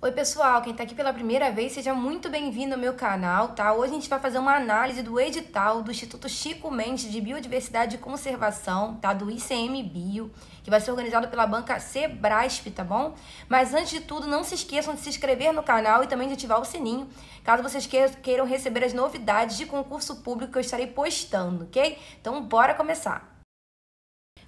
Oi pessoal, quem está aqui pela primeira vez, seja muito bem-vindo ao meu canal, tá? Hoje a gente vai fazer uma análise do edital do Instituto Chico Mendes de Biodiversidade e Conservação, tá? Do ICMBio, que vai ser organizado pela banca Sebrasp, tá bom? Mas antes de tudo, não se esqueçam de se inscrever no canal e também de ativar o sininho, caso vocês queiram receber as novidades de concurso público que eu estarei postando, ok? Então bora começar!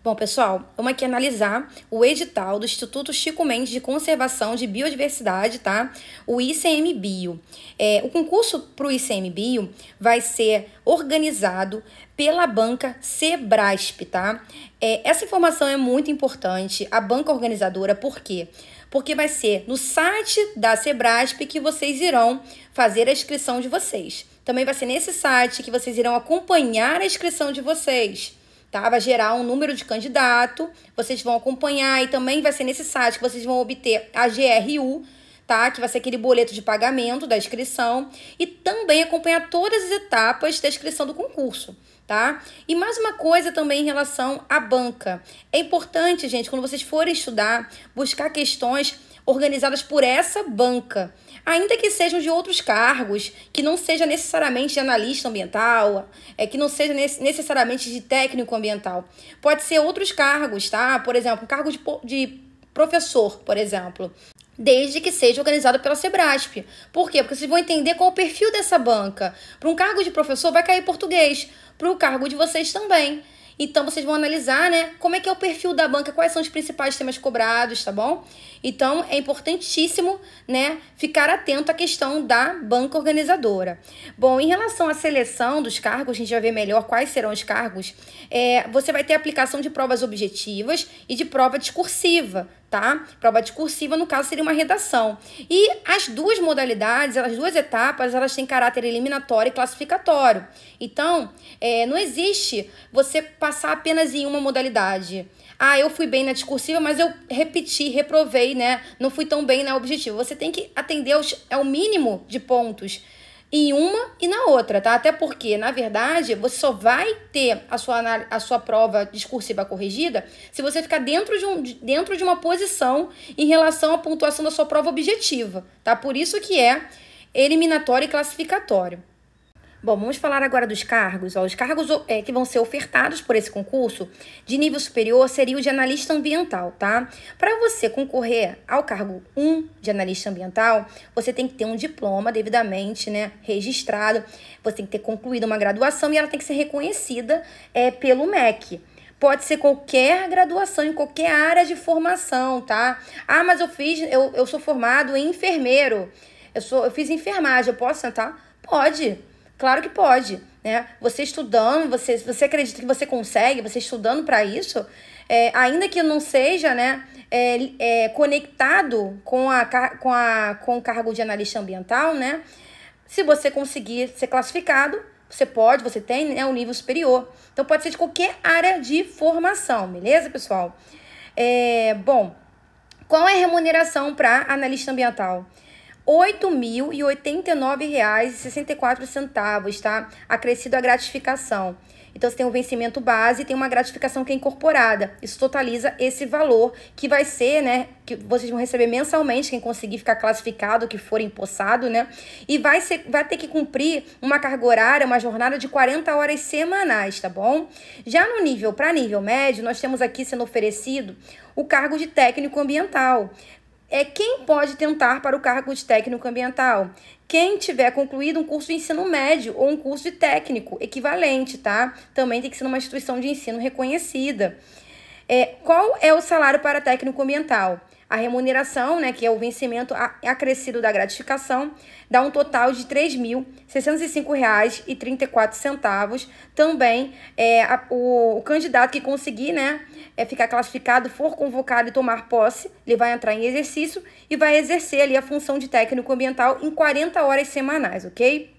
Bom, pessoal, vamos aqui analisar o edital do Instituto Chico Mendes de Conservação de Biodiversidade, tá? O ICMBio. É, o concurso para o ICMBio vai ser organizado pela banca Sebrasp, tá? É, essa informação é muito importante, a banca organizadora, por quê? Porque vai ser no site da Sebrasp que vocês irão fazer a inscrição de vocês. Também vai ser nesse site que vocês irão acompanhar a inscrição de vocês tá? Vai gerar um número de candidato, vocês vão acompanhar e também vai ser nesse site que vocês vão obter a GRU, tá? Que vai ser aquele boleto de pagamento da inscrição e também acompanhar todas as etapas da inscrição do concurso. Tá? E mais uma coisa também em relação à banca. É importante, gente, quando vocês forem estudar, buscar questões organizadas por essa banca ainda que sejam de outros cargos, que não seja necessariamente de analista ambiental, é que não seja necessariamente de técnico ambiental. Pode ser outros cargos, tá? Por exemplo, cargo de, de professor, por exemplo desde que seja organizado pela Sebrasp. Por quê? Porque vocês vão entender qual o perfil dessa banca. Para um cargo de professor vai cair português, para o cargo de vocês também. Então vocês vão analisar, né, como é que é o perfil da banca, quais são os principais temas cobrados, tá bom? Então é importantíssimo, né, ficar atento à questão da banca organizadora. Bom, em relação à seleção dos cargos, a gente vai ver melhor quais serão os cargos. É, você vai ter aplicação de provas objetivas e de prova discursiva, tá? Prova discursiva, no caso, seria uma redação. E as duas modalidades, as duas etapas, elas têm caráter eliminatório e classificatório. Então, é, não existe você passar apenas em uma modalidade. Ah, eu fui bem na discursiva, mas eu repeti, reprovei, né? Não fui tão bem na objetiva. Você tem que atender ao mínimo de pontos em uma e na outra, tá? Até porque, na verdade, você só vai ter a sua, a sua prova discursiva corrigida se você ficar dentro de, um, dentro de uma posição em relação à pontuação da sua prova objetiva, tá? Por isso que é eliminatório e classificatório. Bom, vamos falar agora dos cargos. Ó, os cargos é, que vão ser ofertados por esse concurso de nível superior seria o de analista ambiental, tá? Para você concorrer ao cargo 1 de analista ambiental, você tem que ter um diploma devidamente né, registrado, você tem que ter concluído uma graduação e ela tem que ser reconhecida é, pelo MEC. Pode ser qualquer graduação, em qualquer área de formação, tá? Ah, mas eu fiz, eu, eu sou formado em enfermeiro. Eu, sou, eu fiz enfermagem, eu posso sentar? Pode. Claro que pode, né? Você estudando, você, você acredita que você consegue, você estudando para isso, é, ainda que não seja, né, é, é, conectado com a, com a com o cargo de analista ambiental, né? Se você conseguir ser classificado, você pode, você tem né, um nível superior. Então pode ser de qualquer área de formação, beleza, pessoal? É, bom, qual é a remuneração para analista ambiental? R$ 8.089,64, tá? Acrescido a gratificação. Então, você tem um vencimento base e tem uma gratificação que é incorporada. Isso totaliza esse valor que vai ser, né? Que vocês vão receber mensalmente, quem conseguir ficar classificado, que for empossado, né? E vai, ser, vai ter que cumprir uma carga horária, uma jornada de 40 horas semanais, tá bom? Já no nível, para nível médio, nós temos aqui sendo oferecido o cargo de técnico ambiental, é quem pode tentar para o cargo de técnico ambiental. Quem tiver concluído um curso de ensino médio ou um curso de técnico equivalente, tá? Também tem que ser numa instituição de ensino reconhecida. É, qual é o salário para técnico ambiental? A remuneração, né, que é o vencimento é acrescido da gratificação, dá um total de R$ 3.605,34. Também é, a, o, o, candidato que conseguir né, é, ficar classificado, for convocado e tomar posse, ele vai entrar em exercício e vai exercer ali a função de técnico ambiental em 40 horas semanais, ok?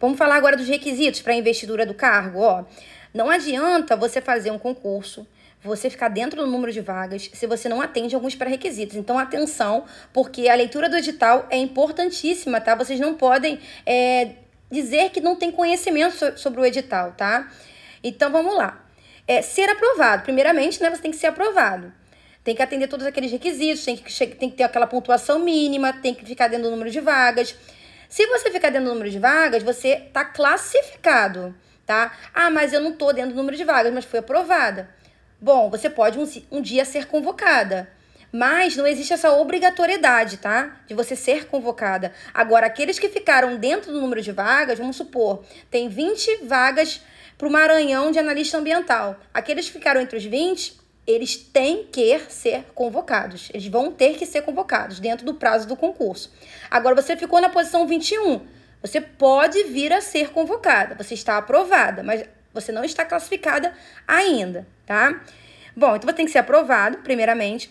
Vamos falar agora dos requisitos para a investidura do cargo, ó. Não adianta você fazer um concurso, você ficar dentro do número de vagas se você não atende alguns pré-requisitos. Então, atenção, porque a leitura do edital é importantíssima, tá? Vocês não podem é, dizer que não tem conhecimento sobre o edital, tá? Então, vamos lá. É, ser aprovado. Primeiramente, né, você tem que ser aprovado. Tem que atender todos aqueles requisitos, tem que, tem que ter aquela pontuação mínima, tem que ficar dentro do número de vagas. Se você ficar dentro do número de vagas, você está classificado, tá? Ah, mas eu não estou dentro do número de vagas, mas fui aprovada. Bom, você pode um, um dia ser convocada. Mas não existe essa obrigatoriedade, tá? De você ser convocada. Agora, aqueles que ficaram dentro do número de vagas, vamos supor, tem 20 vagas para o Maranhão de analista ambiental. Aqueles que ficaram entre os 20, eles têm que ser convocados. Eles vão ter que ser convocados dentro do prazo do concurso. Agora, você ficou na posição 21. Você pode vir a ser convocada, você está aprovada, mas você não está classificada ainda, tá? Bom, então você tem que ser aprovado, primeiramente.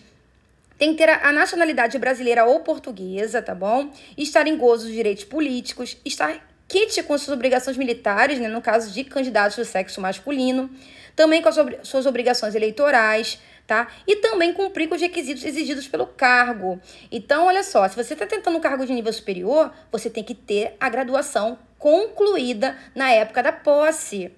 Tem que ter a nacionalidade brasileira ou portuguesa, tá bom? Estar em gozo dos direitos políticos, estar kit com suas obrigações militares, né, no caso de candidatos do sexo masculino, também com as ob suas obrigações eleitorais, tá? E também cumprir com os requisitos exigidos pelo cargo. Então, olha só, se você está tentando um cargo de nível superior, você tem que ter a graduação concluída na época da posse.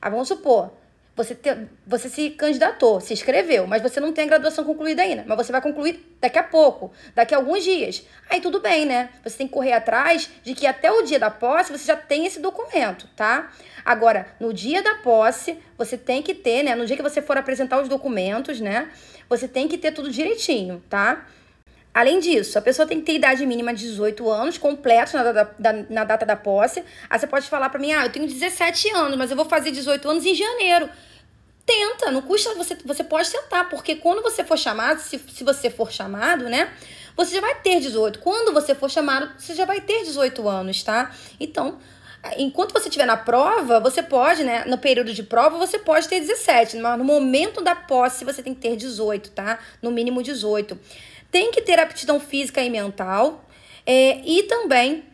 Ah, vamos supor, você, te, você se candidatou, se inscreveu, mas você não tem a graduação concluída ainda, mas você vai concluir daqui a pouco, daqui a alguns dias. Aí tudo bem, né? Você tem que correr atrás de que até o dia da posse você já tem esse documento, tá? Agora, no dia da posse, você tem que ter, né? No dia que você for apresentar os documentos, né? Você tem que ter tudo direitinho, tá? Além disso, a pessoa tem que ter idade mínima de 18 anos, completo na data da, na data da posse. Aí você pode falar para mim, ah, eu tenho 17 anos, mas eu vou fazer 18 anos em janeiro. Tenta, não custa, você, você pode tentar, porque quando você for chamado, se, se você for chamado, né, você já vai ter 18. Quando você for chamado, você já vai ter 18 anos, tá? Então, enquanto você estiver na prova, você pode, né? No período de prova, você pode ter 17, mas no momento da posse você tem que ter 18, tá? No mínimo 18 tem que ter aptidão física e mental é, e também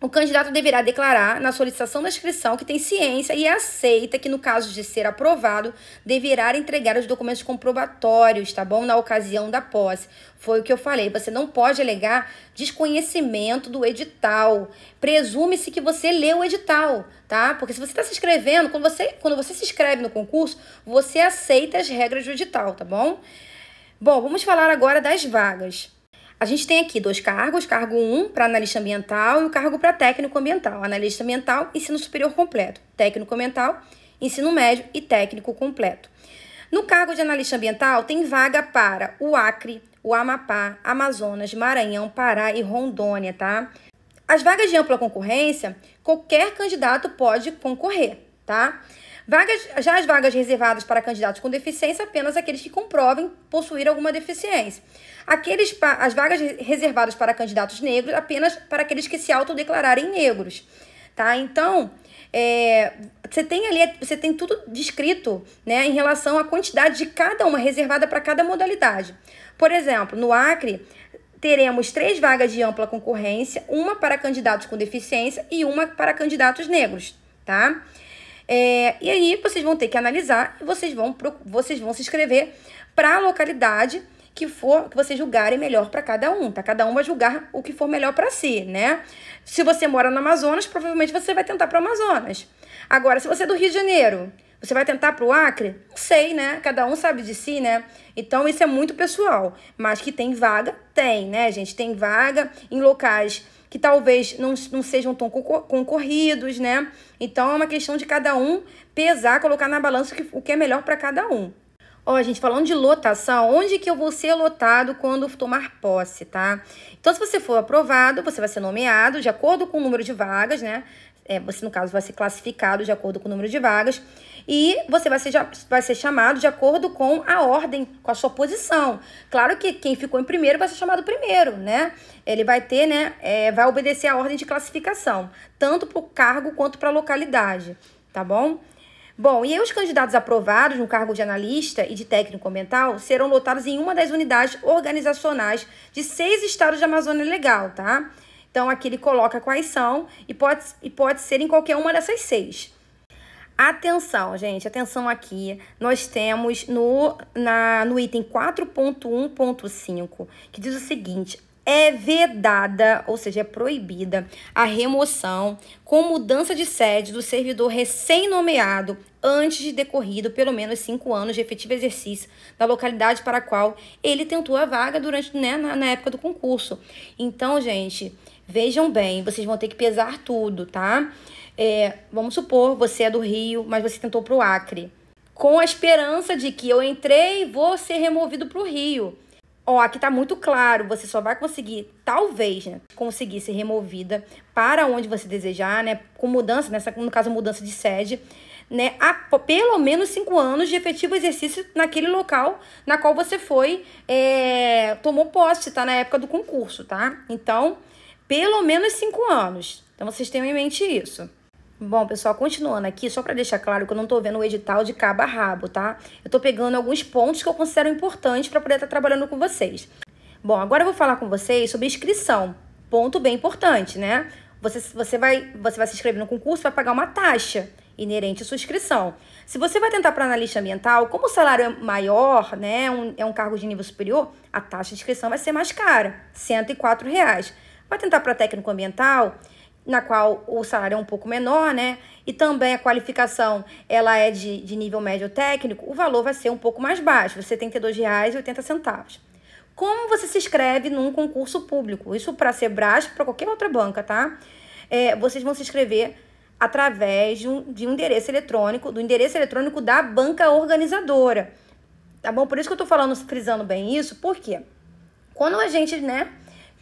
o candidato deverá declarar na solicitação da inscrição que tem ciência e é aceita que, no caso de ser aprovado, deverá entregar os documentos comprobatórios, tá bom? Na ocasião da posse. Foi o que eu falei. Você não pode alegar desconhecimento do edital. Presume-se que você leu o edital, tá? Porque se você está se inscrevendo, quando você, quando você se inscreve no concurso, você aceita as regras do edital, tá bom? Bom, vamos falar agora das vagas. A gente tem aqui dois cargos, cargo 1 para analista ambiental e o cargo para técnico ambiental. Analista ambiental, ensino superior completo. Técnico ambiental, ensino médio e técnico completo. No cargo de analista ambiental, tem vaga para o Acre, o Amapá, Amazonas, Maranhão, Pará e Rondônia, tá? As vagas de ampla concorrência, qualquer candidato pode concorrer, tá? Vagas, já as vagas reservadas para candidatos com deficiência, apenas aqueles que comprovem possuir alguma deficiência. Aqueles, as vagas reservadas para candidatos negros, apenas para aqueles que se autodeclararem negros. Tá? Então, é, você tem ali, você tem tudo descrito né, em relação à quantidade de cada uma reservada para cada modalidade. Por exemplo, no Acre, teremos três vagas de ampla concorrência, uma para candidatos com deficiência e uma para candidatos negros, tá? É, e aí vocês vão ter que analisar e vocês vão, vocês vão se inscrever para a localidade que for que vocês julgarem melhor para cada um, tá? Cada um vai julgar o que for melhor para si, né? Se você mora no Amazonas, provavelmente você vai tentar para o Amazonas. Agora, se você é do Rio de Janeiro, você vai tentar para o Acre? Não sei, né? Cada um sabe de si, né? Então isso é muito pessoal, mas que tem vaga, tem, né, gente? Tem vaga em locais que talvez não, não sejam tão concorridos, né? Então é uma questão de cada um pesar, colocar na balança o que é melhor para cada um. Ó, oh, gente, falando de lotação, onde que eu vou ser lotado quando tomar posse, tá? Então, se você for aprovado, você vai ser nomeado de acordo com o número de vagas, né? é, você no caso vai ser classificado de acordo com o número de vagas e você vai ser, vai ser chamado de acordo com a ordem, com a sua posição. Claro que quem ficou em primeiro vai ser chamado primeiro, né? Ele vai ter, né? É, vai obedecer a ordem de classificação, tanto para o cargo quanto para a localidade, tá bom? Bom, e aí os candidatos aprovados no cargo de analista e de técnico ambiental serão lotados em uma das unidades organizacionais de seis estados de Amazônia Legal, tá? Então aqui ele coloca quais são e pode, e pode ser em qualquer uma dessas seis. Atenção, gente, atenção aqui. Nós temos no, na, no item 4.1.5 que diz o seguinte: é vedada, ou seja, é proibida a remoção com mudança de sede do servidor recém-nomeado antes de decorrido pelo menos cinco anos de efetivo exercício da localidade para a qual ele tentou a vaga durante né, na, na época do concurso. Então, gente, Vejam bem, vocês vão ter que pesar tudo, tá? É, vamos supor, você é do Rio, mas você tentou para o Acre. Com a esperança de que eu entrei e vou ser removido para o Rio. Ó, aqui tá muito claro, você só vai conseguir, talvez, né, conseguir ser removida para onde você desejar, né? Com mudança, nessa, no caso, mudança de sede, né? Há pelo menos cinco anos de efetivo exercício naquele local na qual você foi, é, tomou posse, tá? Na época do concurso, tá? Então, pelo menos cinco anos. Então vocês tenham em mente isso. Bom, pessoal, continuando aqui, só para deixar claro que eu não tô vendo o edital de cabo a rabo, tá? Eu tô pegando alguns pontos que eu considero importantes para poder estar tá trabalhando com vocês. Bom, agora eu vou falar com vocês sobre inscrição. Ponto bem importante, né? Você, você, vai, você vai se inscrever no concurso, vai pagar uma taxa inerente à sua inscrição. Se você vai tentar para analista ambiental, como o salário é maior, né, um, é um cargo de nível superior, a taxa de inscrição vai ser mais cara, R$ 104. Reais. Vai tentar para técnico ambiental, na qual o salário é um pouco menor, né? E também a qualificação ela é de, de nível médio técnico, o valor vai ser um pouco mais baixo, você tem que ter R$ 2,80. Como você se inscreve num concurso público? Isso para a Sebrae, para qualquer outra banca, tá? É, vocês vão se inscrever através de um, de um endereço eletrônico, do endereço eletrônico da banca organizadora. Tá bom? Por isso que eu tô falando, frisando bem isso, porque quando a gente, né,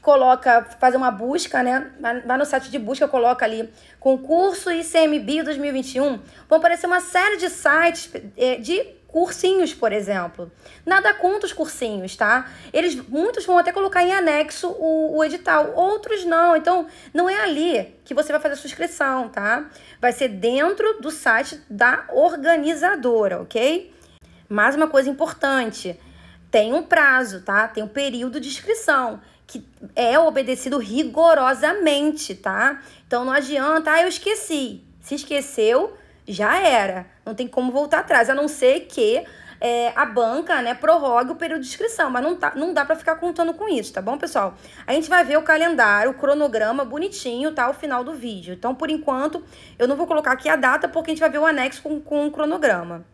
coloca, fazer uma busca, né? Vai no site de busca, coloca ali concurso ICMB 2021. Vão aparecer uma série de sites é, de cursinhos, por exemplo. Nada contra os cursinhos, tá? Eles, muitos vão até colocar em anexo o, o, edital, outros não. Então, não é ali que você vai fazer a sua inscrição, tá? Vai ser dentro do site da organizadora, ok? Mais uma coisa importante, tem um prazo, tá? Tem um período de inscrição que é obedecido rigorosamente, tá? Então não adianta, ah, eu esqueci. Se esqueceu, já era. Não tem como voltar atrás, a não ser que é, a banca né, prorrogue o período de inscrição, mas não, tá, não dá para ficar contando com isso, tá bom, pessoal? A gente vai ver o calendário, o cronograma bonitinho, tá? O final do vídeo. Então, por enquanto, eu não vou colocar aqui a data, porque a gente vai ver o anexo com, com o cronograma.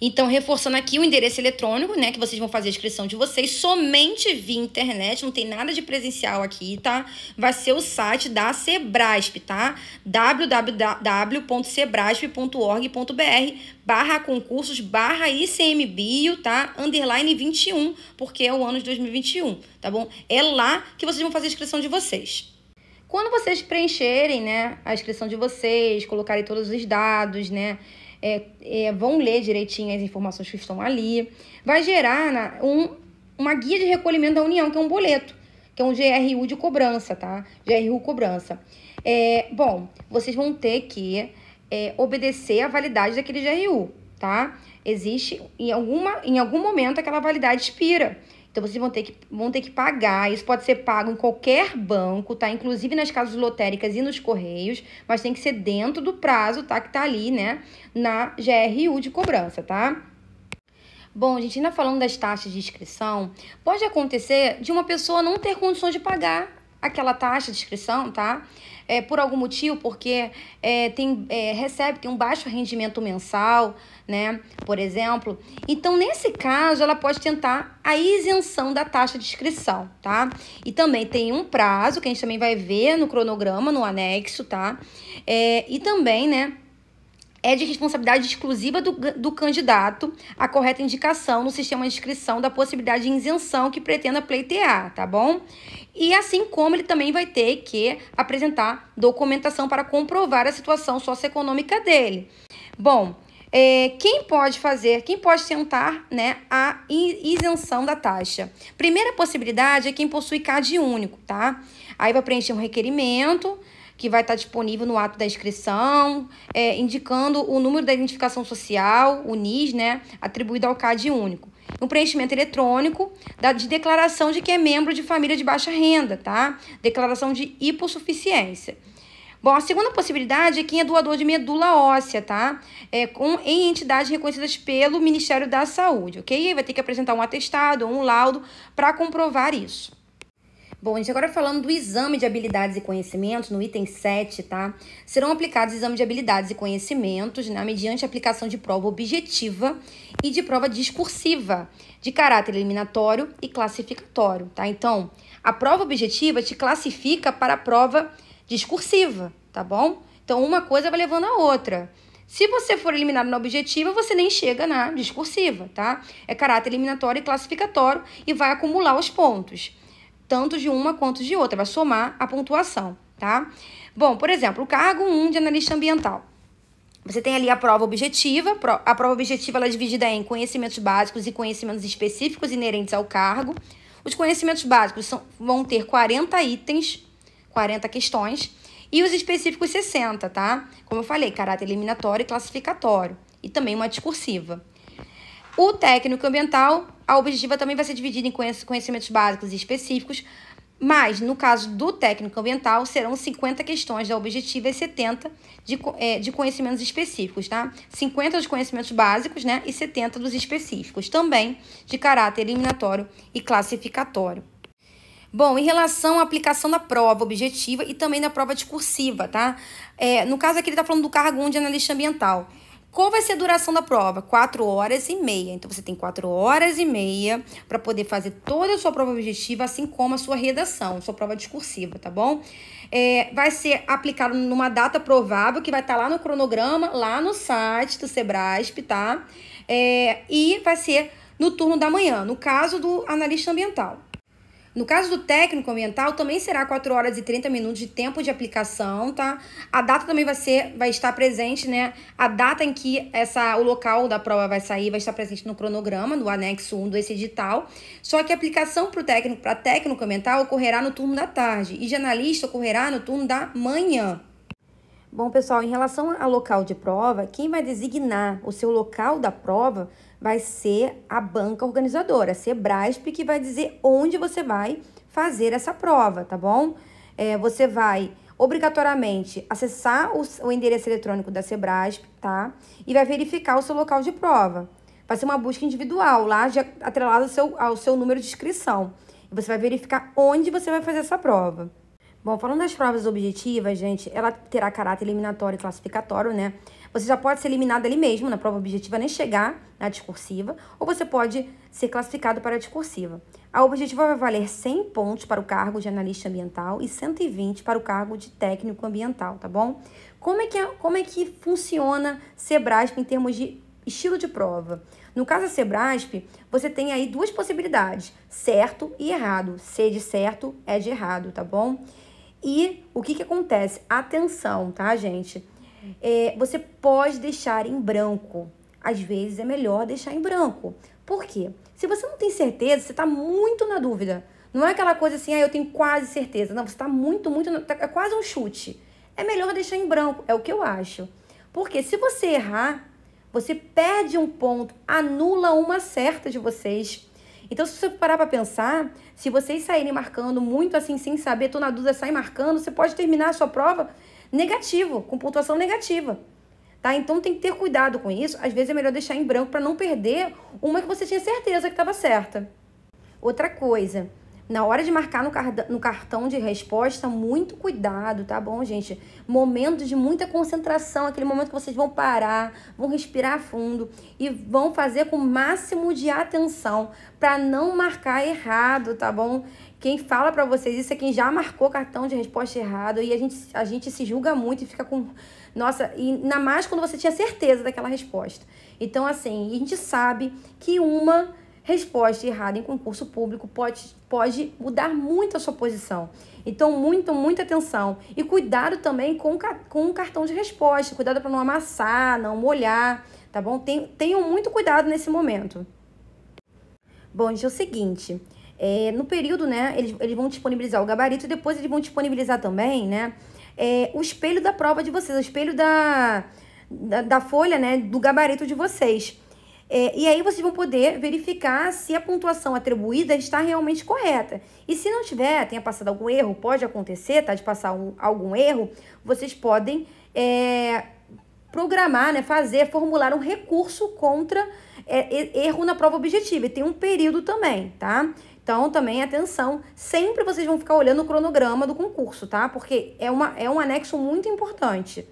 Então, reforçando aqui o endereço eletrônico, né, que vocês vão fazer a inscrição de vocês, somente via internet, não tem nada de presencial aqui, tá? Vai ser o site da Sebrasp, tá? www.sebrasp.org.br barra concursos, barra ICMBio, tá? Underline 21, porque é o ano de 2021, tá bom? É lá que vocês vão fazer a inscrição de vocês. Quando vocês preencherem, né, a inscrição de vocês, colocarem todos os dados, né, é, é, vão ler direitinho as informações que estão ali. Vai gerar na, um, uma guia de recolhimento da União, que é um boleto, que é um GRU de cobrança, tá? GRU cobrança. É, bom, vocês vão ter que é, obedecer a validade daquele GRU, tá? Existe, em, alguma, em algum momento, aquela validade expira. Então vocês vão ter que, vão ter que pagar. Isso pode ser pago em qualquer banco, tá? Inclusive nas casas lotéricas e nos correios, mas tem que ser dentro do prazo, tá? Que tá ali, né? Na GRU de cobrança, tá? Bom, gente, ainda falando das taxas de inscrição, pode acontecer de uma pessoa não ter condições de pagar aquela taxa de inscrição, tá? é, por algum motivo, porque é, tem, é, recebe tem um baixo rendimento mensal, né? Por exemplo. Então, nesse caso, ela pode tentar a isenção da taxa de inscrição, tá? E também tem um prazo que a gente também vai ver no cronograma, no anexo, tá? É, e também, né? é de responsabilidade exclusiva do, do candidato a correta indicação no sistema de inscrição da possibilidade de isenção que pretenda pleitear, tá bom? E assim como ele também vai ter que apresentar documentação para comprovar a situação socioeconômica dele. Bom, é, quem pode fazer, quem pode tentar né, a isenção da taxa? Primeira possibilidade é quem possui CAD único, tá? Aí vai preencher um requerimento que vai estar disponível no ato da inscrição, é, indicando o número da identificação social, o NIS, né, atribuído ao CAD único um preenchimento eletrônico da, de declaração de que é membro de família de baixa renda, tá? Declaração de hipossuficiência. Bom, a segunda possibilidade é quem é doador de medula óssea, tá? É, com, em entidades reconhecidas pelo Ministério da Saúde, ok? Vai ter que apresentar um atestado ou um laudo para comprovar isso. Bom, gente, agora falando do exame de habilidades e conhecimentos, no item 7, tá? Serão aplicados exames de habilidades e conhecimentos, né? Mediante aplicação de prova objetiva e de prova discursiva, de caráter eliminatório e classificatório, tá? Então, a prova objetiva te classifica para a prova discursiva, tá bom? Então, uma coisa vai levando a outra. Se você for eliminado na objetiva, você nem chega na discursiva, tá? É caráter eliminatório e classificatório e vai acumular os pontos, tanto de uma quanto de outra, vai somar a pontuação, tá? Bom, por exemplo, o cargo 1 de analista ambiental. Você tem ali a prova objetiva. A prova objetiva ela é dividida em conhecimentos básicos e conhecimentos específicos inerentes ao cargo. Os conhecimentos básicos são, vão ter 40 itens, 40 questões, e os específicos 60, tá? Como eu falei, caráter eliminatório e classificatório, e também uma discursiva. O técnico ambiental, a objetiva também vai ser dividida em conhecimentos básicos e específicos, mas, no caso do técnico ambiental, serão 50 questões da objetiva e 70 de, é, de conhecimentos específicos, tá? 50 dos conhecimentos básicos, né? E 70 dos específicos, também de caráter eliminatório e classificatório. Bom, em relação à aplicação da prova objetiva e também da prova discursiva, tá? É, no caso aqui, ele está falando do cargo 1 de analista ambiental. Qual vai ser a duração da prova? Quatro horas e meia. Então, você tem quatro horas e meia para poder fazer toda a sua prova objetiva, assim como a sua redação, sua prova discursiva, tá bom? É, vai ser aplicado numa data provável, que vai estar tá lá no cronograma, lá no site do Sebrasp, tá? É, e vai ser no turno da manhã, no caso do analista ambiental. No caso do técnico ambiental, também será 4 horas e 30 minutos de tempo de aplicação, tá? A data também vai ser, vai estar presente, né? A data em que essa, o local da prova vai sair vai estar presente no cronograma, no anexo 1 desse edital. Só que a aplicação para o técnico, para técnico ambiental, ocorrerá no turno da tarde e de analista ocorrerá no turno da manhã. Bom, pessoal, em relação ao local de prova, quem vai designar o seu local da prova vai ser a banca organizadora, a Sebrasp, que vai dizer onde você vai fazer essa prova, tá bom? É, você vai obrigatoriamente acessar o, o endereço eletrônico da Sebrasp, tá? E vai verificar o seu local de prova. Vai ser uma busca individual, lá já atrelado ao seu, ao seu número de inscrição. E você vai verificar onde você vai fazer essa prova. Bom, falando das provas objetivas, gente, ela terá caráter eliminatório e classificatório, né? Você já pode ser eliminado ali mesmo, na prova objetiva, nem chegar na discursiva, ou você pode ser classificado para a discursiva. A objetiva vai valer 100 pontos para o cargo de analista ambiental e 120 para o cargo de técnico ambiental, tá bom? Como é que, como é que funciona Sebrasp em termos de estilo de prova? No caso da Sebrasp, você tem aí duas possibilidades, certo e errado. C de certo é de errado, tá bom? E o que, que acontece? Atenção, tá, gente? É, você pode deixar em branco. Às vezes é melhor deixar em branco. Por quê? Se você não tem certeza, você está muito na dúvida. Não é aquela coisa assim, ah, eu tenho quase certeza. Não, você está muito, muito. Na... Tá, é quase um chute. É melhor deixar em branco, é o que eu acho. Porque se você errar, você perde um ponto, anula uma certa de vocês. Então, se você parar para pensar, se vocês saírem marcando muito assim, sem saber, tô na dúvida, sai marcando, você pode terminar a sua prova negativo, com pontuação negativa. Tá? Então tem que ter cuidado com isso. Às vezes é melhor deixar em branco para não perder uma que você tinha certeza que estava certa. Outra coisa, na hora de marcar no, no, cartão de resposta, muito cuidado, tá bom, gente? Momento de muita concentração, aquele momento que vocês vão parar, vão respirar fundo e vão fazer com o máximo de atenção para não marcar errado, tá bom? Quem fala para vocês isso é quem já marcou cartão de resposta errado e a gente, a gente se julga muito e fica com. Nossa, e ainda mais quando você tinha certeza daquela resposta. Então, assim, a gente sabe que uma resposta errada em concurso público pode, pode mudar muito a sua posição. Então, muito, muita atenção. E cuidado também com, com o cartão de resposta. Cuidado para não amassar, não molhar, tá bom? Tenham muito cuidado nesse momento. Bom, gente, é o seguinte. É, no período, né, eles, eles vão disponibilizar o gabarito e depois eles vão disponibilizar também, né, é, o espelho da prova de vocês, o espelho da, da, da folha, né, do gabarito de vocês. É, e aí vocês vão poder verificar se a pontuação atribuída está realmente correta. E se não tiver, tenha passado algum erro, pode acontecer, tá? De passar um, algum erro, vocês podem é, programar, né? Fazer, formular um recurso contra é, erro na prova objetiva. E tem um período também, tá? Então, também atenção, sempre vocês vão ficar olhando o cronograma do concurso, tá? Porque é, uma, é um anexo muito importante.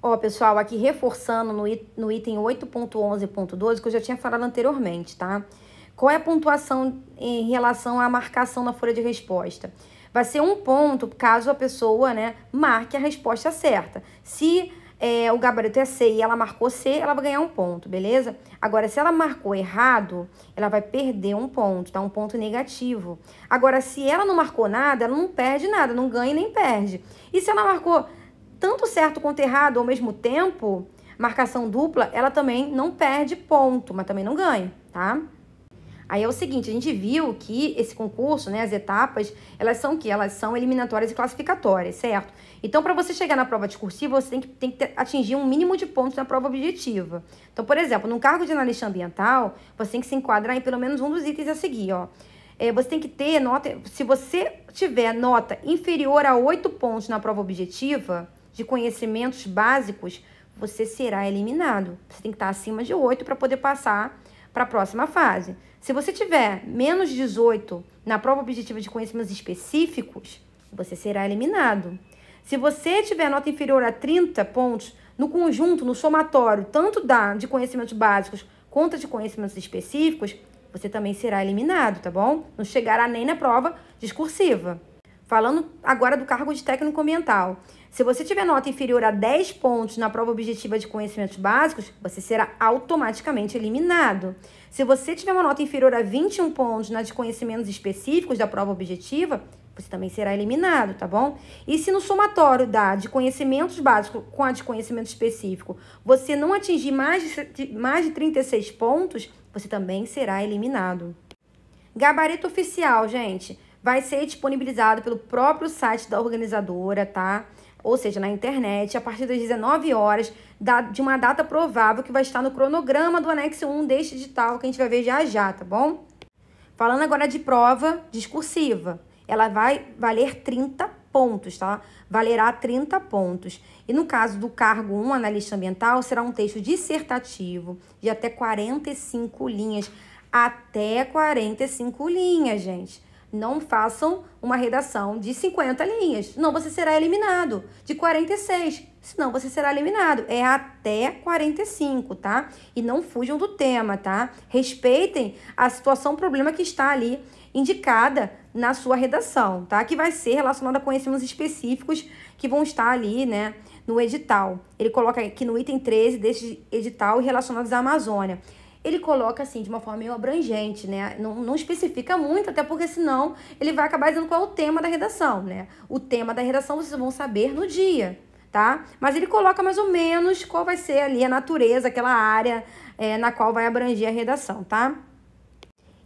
Ó, pessoal, aqui reforçando no, no item 8.11.12, que eu já tinha falado anteriormente, tá? Qual é a pontuação em relação à marcação na folha de resposta? Vai ser um ponto caso a pessoa, né, marque a resposta certa. Se é, o gabarito é C e ela marcou C, ela vai ganhar um ponto, beleza? Agora, se ela marcou errado, ela vai perder um ponto, tá? Um ponto negativo. Agora, se ela não marcou nada, ela não perde nada, não ganha nem perde. E se ela marcou tanto certo quanto errado ao mesmo tempo, marcação dupla, ela também não perde ponto, mas também não ganha, tá? Aí é o seguinte, a gente viu que esse concurso, né, as etapas, elas são o quê? Elas são eliminatórias e classificatórias, certo? Então, para você chegar na prova discursiva, você tem que, tem que atingir um mínimo de pontos na prova objetiva. Então, por exemplo, num cargo de analista ambiental, você tem que se enquadrar em pelo menos um dos itens a seguir, ó. É, você tem que ter nota. Se você tiver nota inferior a 8 pontos na prova objetiva de conhecimentos básicos, você será eliminado. Você tem que estar acima de 8 para poder passar para a próxima fase. Se você tiver menos 18 na prova objetiva de conhecimentos específicos, você será eliminado. Se você tiver nota inferior a 30 pontos, no conjunto, no somatório, tanto da de conhecimentos básicos quanto de conhecimentos específicos, você também será eliminado, tá bom? Não chegará nem na prova discursiva. Falando agora do cargo de técnico ambiental. Se você tiver nota inferior a 10 pontos na prova objetiva de conhecimentos básicos, você será automaticamente eliminado. Se você tiver uma nota inferior a 21 pontos na de conhecimentos específicos da prova objetiva, você também será eliminado, tá bom? E se no somatório da de conhecimentos básicos com a de conhecimento específico você não atingir mais de, mais de 36 pontos, você também será eliminado. Gabarito oficial, gente, vai ser disponibilizado pelo próprio site da organizadora, tá? Ou seja, na internet, a partir das 19 horas de uma data provável que vai estar no cronograma do anexo 1 deste edital que a gente vai ver já já, tá bom? Falando agora de prova discursiva ela vai valer 30 pontos, tá? Valerá 30 pontos. E no caso do cargo 1, analista ambiental, será um texto dissertativo de até 45 linhas. Até 45 linhas, gente. Não façam uma redação de 50 linhas, não você será eliminado. De 46, senão você será eliminado. É até 45, tá? E não fujam do tema, tá? Respeitem a situação, problema que está ali indicada na sua redação, tá? Que vai ser relacionada a conhecimentos específicos que vão estar ali, né, no edital. Ele coloca aqui no item 13 desse edital relacionados à Amazônia ele coloca assim de uma forma meio abrangente, né? Não, não especifica muito, até porque senão ele vai acabar dizendo qual é o tema da redação, né? O tema da redação vocês vão saber no dia, tá? Mas ele coloca mais ou menos qual vai ser ali a natureza, aquela área é, na qual vai abranger a redação, tá?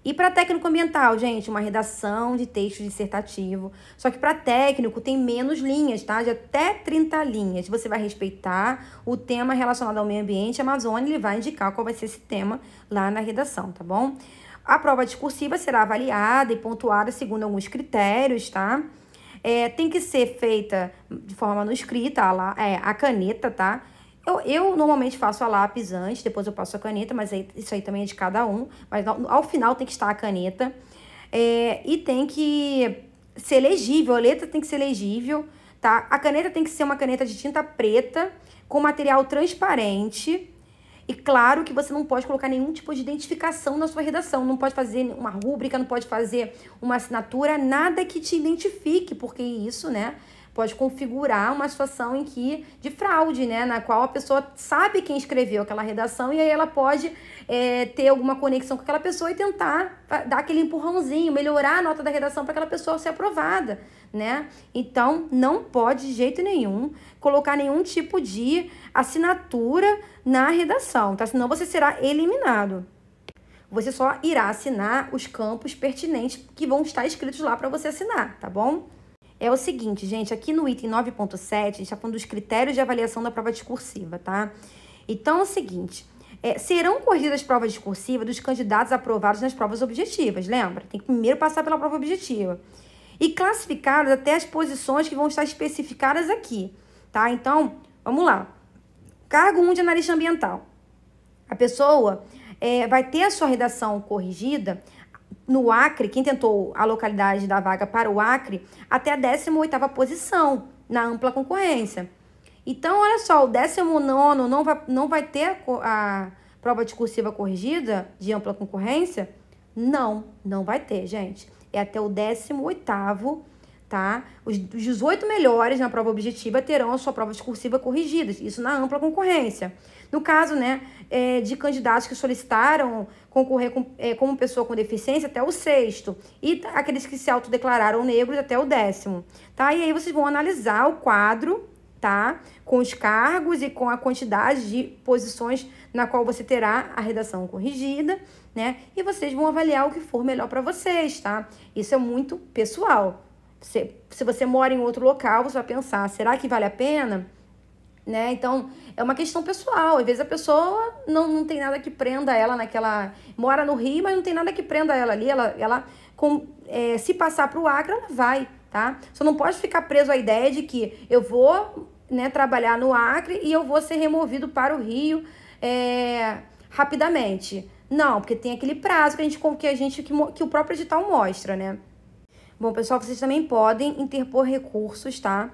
E para técnico ambiental, gente, uma redação de texto dissertativo. Só que para técnico tem menos linhas, tá? De até 30 linhas. Você vai respeitar o tema relacionado ao meio ambiente, a Amazônia, ele vai indicar qual vai ser esse tema lá na redação, tá bom? A prova discursiva será avaliada e pontuada segundo alguns critérios, tá? É, tem que ser feita de forma manuscrita, a, lá, é, a caneta, tá? Eu, eu normalmente faço a lápis antes, depois eu passo a caneta, mas aí, isso aí também é de cada um. Mas ao, ao final tem que estar a caneta. É, e tem que ser legível, a letra tem que ser legível, tá? A caneta tem que ser uma caneta de tinta preta, com material transparente. E claro que você não pode colocar nenhum tipo de identificação na sua redação, não pode fazer uma rúbrica, não pode fazer uma assinatura, nada que te identifique, porque isso, né? pode configurar uma situação em que de fraude, né, na qual a pessoa sabe quem escreveu aquela redação e aí ela pode é, ter alguma conexão com aquela pessoa e tentar dar aquele empurrãozinho, melhorar a nota da redação para aquela pessoa ser aprovada, né? Então não pode de jeito nenhum colocar nenhum tipo de assinatura na redação, tá? Senão você será eliminado você só irá assinar os campos pertinentes que vão estar escritos lá para você assinar, tá bom? é o seguinte, gente, aqui no item 9.7, a gente está falando dos critérios de avaliação da prova discursiva, tá? Então, é o seguinte, é, serão corrigidas provas discursivas dos candidatos aprovados nas provas objetivas, lembra? Tem que primeiro passar pela prova objetiva. E classificadas até as posições que vão estar especificadas aqui, tá? Então, vamos lá. Cargo 1 de analista ambiental. A pessoa é, vai ter a sua redação corrigida no Acre, quem tentou a localidade da vaga para o Acre, até a 18ª posição na ampla concorrência. Então, olha só, o 19 não vai, não vai ter a, a prova discursiva corrigida de ampla concorrência? Não, não vai ter, gente. É até o 18º, tá? Os 18 melhores na prova objetiva terão a sua prova discursiva corrigida, isso na ampla concorrência. No caso, né, é, de candidatos que solicitaram concorrer com, é, como pessoa com deficiência até o sexto, e aqueles que se autodeclararam negros até o décimo, tá? E aí vocês vão analisar o quadro, tá? Com os cargos e com a quantidade de posições na qual você terá a redação corrigida, né? E vocês vão avaliar o que for melhor para vocês, tá? Isso é muito pessoal. Se, se você mora em outro local, você vai pensar, será que vale a pena? né? Então, é uma questão pessoal. Às vezes a pessoa não, não tem nada que prenda ela naquela. Mora no Rio, mas não tem nada que prenda ela ali. Ela, ela com, é, se passar para o Acre, ela vai, tá? Só não pode ficar preso à ideia de que eu vou né, trabalhar no Acre e eu vou ser removido para o Rio é, rapidamente. Não, porque tem aquele prazo que a gente que a gente que, que o próprio edital mostra, né? Bom, pessoal, vocês também podem interpor recursos, tá?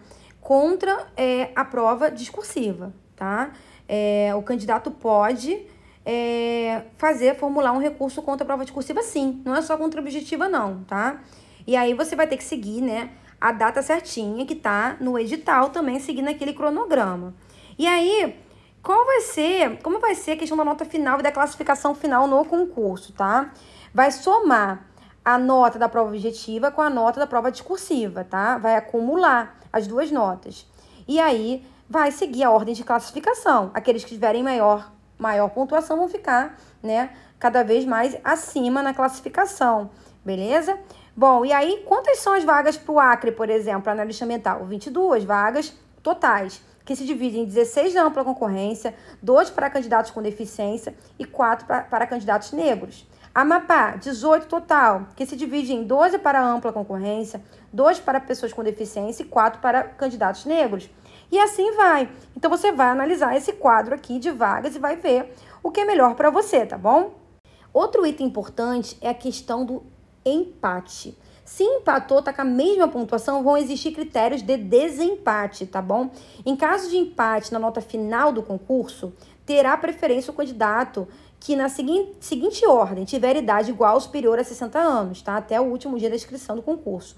contra é, a prova discursiva, tá? É, o candidato pode é, fazer, formular um recurso contra a prova discursiva, sim. Não é só contra objetiva, não, tá? E aí você vai ter que seguir, né, a data certinha que tá no edital também, seguindo aquele cronograma. E aí, qual vai ser, como vai ser a questão da nota final e da classificação final no concurso, tá? Vai somar a nota da prova objetiva com a nota da prova discursiva, tá? Vai acumular as duas notas. E aí vai seguir a ordem de classificação. Aqueles que tiverem maior, maior pontuação vão ficar, né, cada vez mais acima na classificação, beleza? Bom, e aí quantas são as vagas para o Acre, por exemplo, analista ambiental? 22 vagas totais, que se dividem em 16 de ampla concorrência, 2 para candidatos com deficiência e 4 para, para candidatos negros. Amapá, 18 total, que se divide em 12 para ampla concorrência, 2 para pessoas com deficiência e 4 para candidatos negros. E assim vai. Então você vai analisar esse quadro aqui de vagas e vai ver o que é melhor para você, tá bom? Outro item importante é a questão do empate. Se empatou, tá com a mesma pontuação, vão existir critérios de desempate, tá bom? Em caso de empate na nota final do concurso, terá preferência o candidato que na seguinte, seguinte ordem tiver idade igual ou superior a 60 anos, tá? Até o último dia da inscrição do concurso,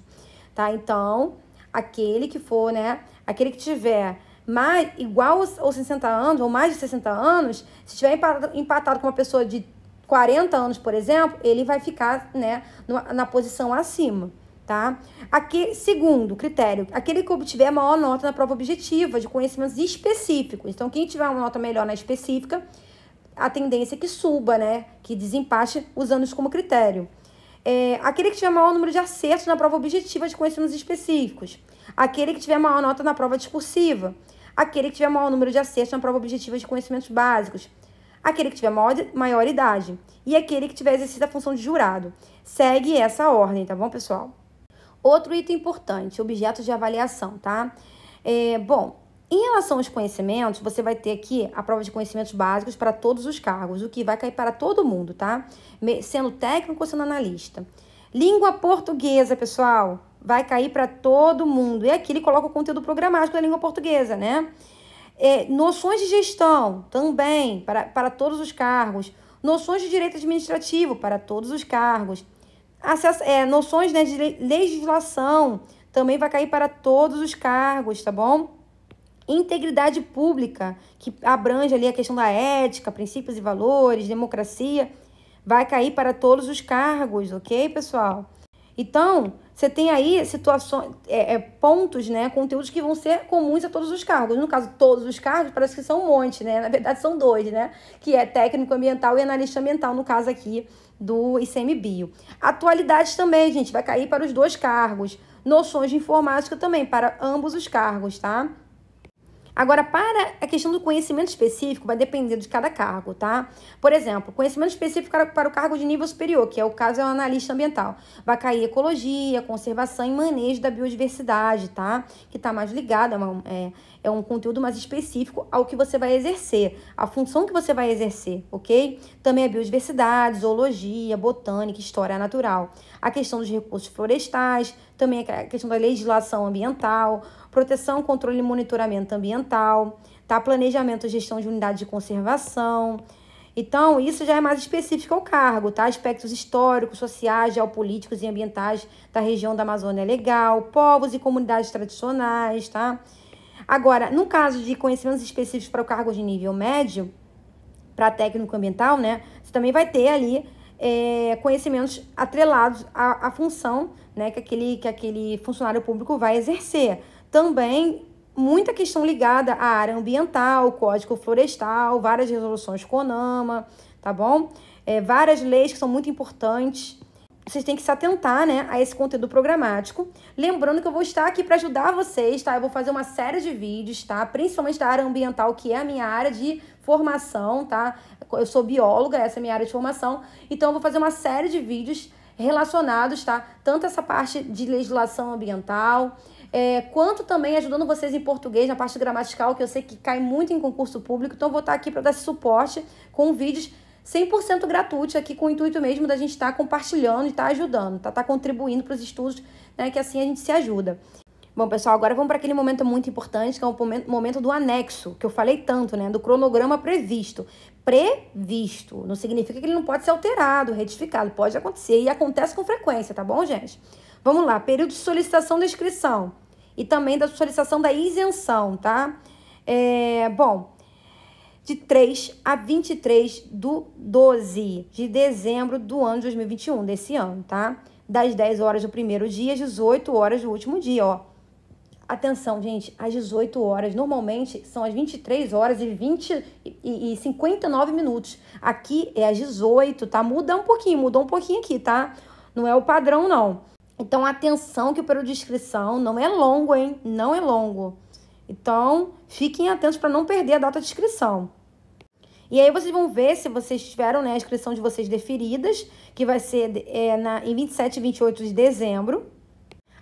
tá? Então, aquele que for, né, aquele que tiver mais igual ou 60 anos ou mais de 60 anos, se tiver empatado, empatado com uma pessoa de 40 anos, por exemplo, ele vai ficar, né, na, na posição acima tá? Aqui, segundo critério, aquele que obtiver maior nota na prova objetiva de conhecimentos específicos. Então, quem tiver uma nota melhor na específica a tendência é que suba, né? Que desempate usando isso como critério. É, aquele que tiver maior número de acertos na prova objetiva de conhecimentos específicos. Aquele que tiver maior nota na prova discursiva. Aquele que tiver maior número de acertos na prova objetiva de conhecimentos básicos. Aquele que tiver maior, maior idade. E aquele que tiver exercido a função de jurado. Segue essa ordem, tá bom, pessoal? Outro item importante, objetos de avaliação, tá? É, bom, em relação aos conhecimentos, você vai ter aqui a prova de conhecimentos básicos para todos os cargos, o que vai cair para todo mundo, tá? Sendo técnico ou sendo analista. Língua portuguesa, pessoal, vai cair para todo mundo. E aqui ele coloca o conteúdo programático da língua portuguesa, né? É, noções de gestão, também, para, para todos os cargos. Noções de direito administrativo, para todos os cargos. Acesso, é, noções né, de legislação, também vai cair para todos os cargos, tá bom? integridade pública, que abrange ali a questão da ética, princípios e valores, democracia, vai cair para todos os cargos, ok, pessoal? Então, você tem aí situações, é, é, pontos, né, conteúdos que vão ser comuns a todos os cargos. No caso, todos os cargos parece que são um monte, né? Na verdade, são dois, né? Que é técnico ambiental e analista ambiental, no caso aqui do ICMBio. Atualidades também, gente, vai cair para os dois cargos. Noções de informática também, para ambos os cargos, tá? Agora, para a questão do conhecimento específico, vai depender de cada cargo, tá? Por exemplo, conhecimento específico para o cargo de nível superior, que é o caso é o analista ambiental, vai cair ecologia, conservação e manejo da biodiversidade, tá? Que está mais ligada uma, é, é um conteúdo mais específico ao que você vai exercer, a função que você vai exercer, ok? Também a biodiversidade, zoologia, botânica, história natural, a questão dos recursos florestais, também a questão da legislação ambiental, proteção, controle e monitoramento ambiental, tá? Planejamento e gestão de unidades de conservação. Então, isso já é mais específico ao cargo, tá? Aspectos históricos, sociais, geopolíticos e ambientais da região da Amazônia Legal, povos e comunidades tradicionais, tá? Agora, no caso de conhecimentos específicos para o cargo de nível médio, para técnico ambiental, né, você também vai ter ali é, conhecimentos atrelados à, à função né, que, aquele, que aquele funcionário público vai exercer. Também muita questão ligada à área ambiental, código florestal, várias resoluções CONAMA, tá bom? É, várias leis que são muito importantes vocês têm que se atentar, né, a esse conteúdo programático. Lembrando que eu vou estar aqui para ajudar vocês, tá? Eu vou fazer uma série de vídeos, tá? Principalmente da área ambiental, que é a minha área de formação, tá? Eu sou bióloga, essa é a minha área de formação. Então eu vou fazer uma série de vídeos relacionados, tá? Tanto essa parte de legislação ambiental, é, quanto também ajudando vocês em português, na parte gramatical, que eu sei que cai muito em concurso público. Então eu vou estar aqui para dar esse suporte com vídeos 100% gratuito aqui com o intuito mesmo da gente estar tá compartilhando e estar tá ajudando, estar tá, tá, contribuindo para os estudos, né, que assim a gente se ajuda. Bom, pessoal, agora vamos para aquele momento muito importante, que é o momento do anexo, que eu falei tanto, né? Do cronograma previsto. Previsto. Não significa que ele não pode ser alterado, retificado. Pode acontecer e acontece com frequência, tá bom, gente? Vamos lá. Período de solicitação da inscrição e também da solicitação da isenção, tá? É, bom, de 3 a 23 do 12 de dezembro do ano de 2021, desse ano, tá? Das 10 horas do primeiro dia às 18 horas do último dia, ó. Atenção, gente, às 18 horas. Normalmente são as 23 horas e 20 e, e 59 minutos. Aqui é às 18, tá? Muda um pouquinho, mudou um pouquinho aqui, tá? Não é o padrão, não. Então, atenção que o período de inscrição não é longo, hein? Não é longo. Então, fiquem atentos para não perder a data de inscrição. E aí vocês vão ver se vocês tiveram né, a inscrição de vocês deferidas, que vai ser é, na, em 27 e 28 de dezembro.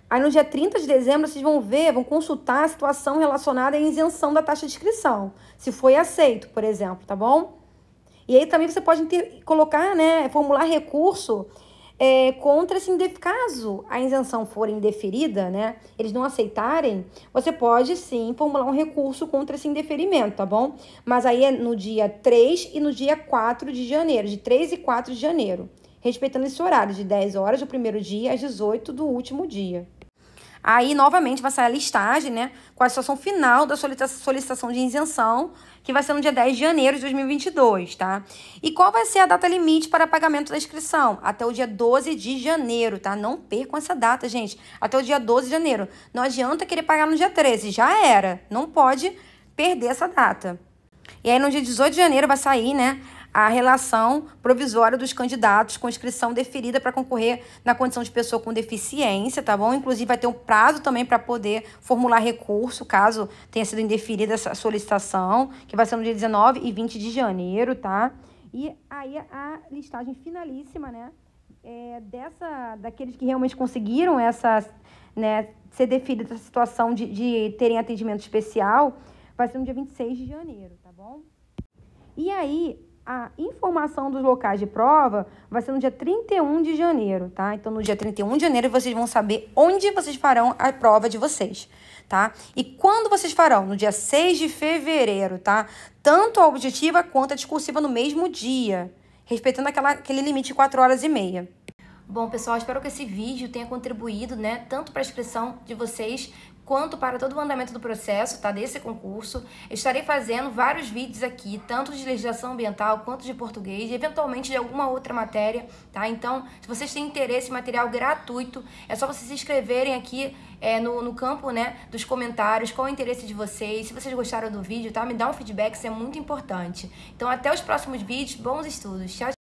Aí no dia 30 de dezembro vocês vão ver, vão consultar a situação relacionada à isenção da taxa de inscrição, se foi aceito, por exemplo, tá bom? E aí também você pode ter, colocar, né, formular recurso é, contra esse assim, indeferimento. Caso a isenção for indeferida, né, eles não aceitarem, você pode sim formular um recurso contra esse indeferimento, tá bom? Mas aí é no dia 3 e no dia 4 de janeiro, de 3 e 4 de janeiro, respeitando esse horário de 10 horas do primeiro dia às 18 do último dia. Aí, novamente, vai sair a listagem, né? Com a situação final da solicitação de isenção, que vai ser no dia 10 de janeiro de 2022, tá? E qual vai ser a data limite para pagamento da inscrição? Até o dia 12 de janeiro, tá? Não percam essa data, gente. Até o dia 12 de janeiro. Não adianta querer pagar no dia 13, já era. Não pode perder essa data. E aí, no dia 18 de janeiro, vai sair, né? a relação provisória dos candidatos com inscrição deferida para concorrer na condição de pessoa com deficiência, tá bom? Inclusive, vai ter um prazo também para poder formular recurso, caso tenha sido indeferida essa solicitação, que vai ser no dia 19 e 20 de janeiro, tá? E aí a listagem finalíssima, né? É dessa, daqueles que realmente conseguiram essa, né, ser deferida essa situação de, de terem atendimento especial, vai ser no dia 26 de janeiro, tá bom? E aí, a informação dos locais de prova vai ser no dia 31 de janeiro, tá? Então, no dia 31 de janeiro, vocês vão saber onde vocês farão a prova de vocês, tá? E quando vocês farão? No dia 6 de fevereiro, tá? Tanto a objetiva quanto a discursiva no mesmo dia, respeitando aquela, aquele limite de 4 horas e meia. Bom, pessoal, espero que esse vídeo tenha contribuído, né, tanto para a inscrição de vocês quanto para todo o andamento do processo, tá, desse concurso. estarei fazendo vários vídeos aqui, tanto de legislação ambiental quanto de português, e eventualmente de alguma outra matéria, tá? Então, se vocês têm interesse em material gratuito, é só vocês se inscreverem aqui é, no, no campo, né, dos comentários, qual é o interesse de vocês, se vocês gostaram do vídeo, tá? Me dá um feedback, isso é muito importante. Então, até os próximos vídeos, bons estudos. Tchau,